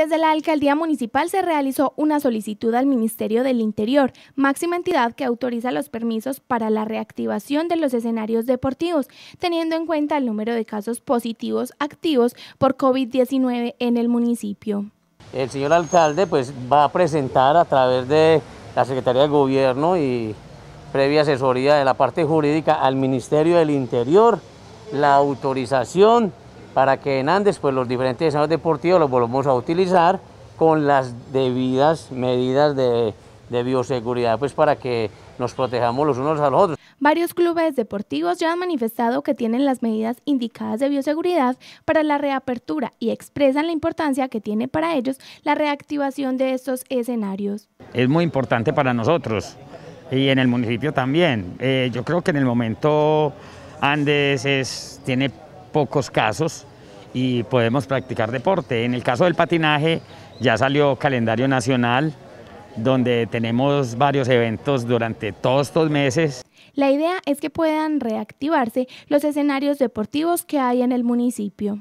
Desde la Alcaldía Municipal se realizó una solicitud al Ministerio del Interior, máxima entidad que autoriza los permisos para la reactivación de los escenarios deportivos, teniendo en cuenta el número de casos positivos activos por COVID-19 en el municipio. El señor alcalde pues, va a presentar a través de la Secretaría de Gobierno y previa asesoría de la parte jurídica al Ministerio del Interior la autorización para que en Andes pues, los diferentes escenarios deportivos los volvamos a utilizar con las debidas medidas de, bioseguridad, pues para que nos protejamos los unos a los otros. Varios clubes deportivos ya han manifestado que tienen las medidas indicadas de bioseguridad para la reapertura y expresan la importancia que tiene para ellos la reactivación de estos escenarios. Es muy importante para nosotros y en el municipio también. Eh, yo creo que en el momento Andes es, tiene pocos casos y podemos practicar deporte. En el caso del patinaje ya salió calendario nacional donde tenemos varios eventos durante todos estos meses. La idea es que puedan reactivarse los escenarios deportivos que hay en el municipio.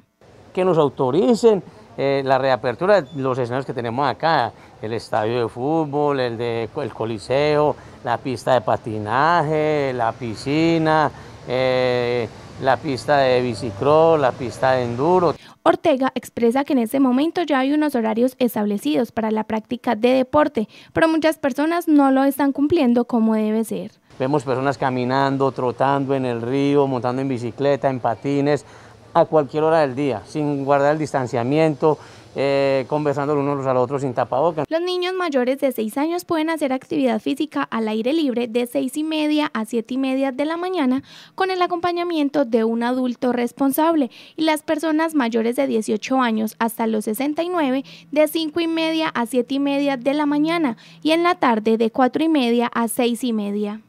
Que nos autoricen eh, la reapertura de los escenarios que tenemos acá, el estadio de fútbol, el, de, el coliseo, la pista de patinaje, la piscina, eh, la pista de bicicross, la pista de enduro. Ortega expresa que en ese momento ya hay unos horarios establecidos para la práctica de deporte, pero muchas personas no lo están cumpliendo como debe ser. Vemos personas caminando, trotando en el río, montando en bicicleta, en patines, a cualquier hora del día, sin guardar el distanciamiento, eh, conversando los unos a los otros sin tapabocas. Los niños mayores de 6 años pueden hacer actividad física al aire libre de 6 y media a 7 y media de la mañana con el acompañamiento de un adulto responsable y las personas mayores de 18 años hasta los 69 de 5 y media a 7 y media de la mañana y en la tarde de 4 y media a 6 y media.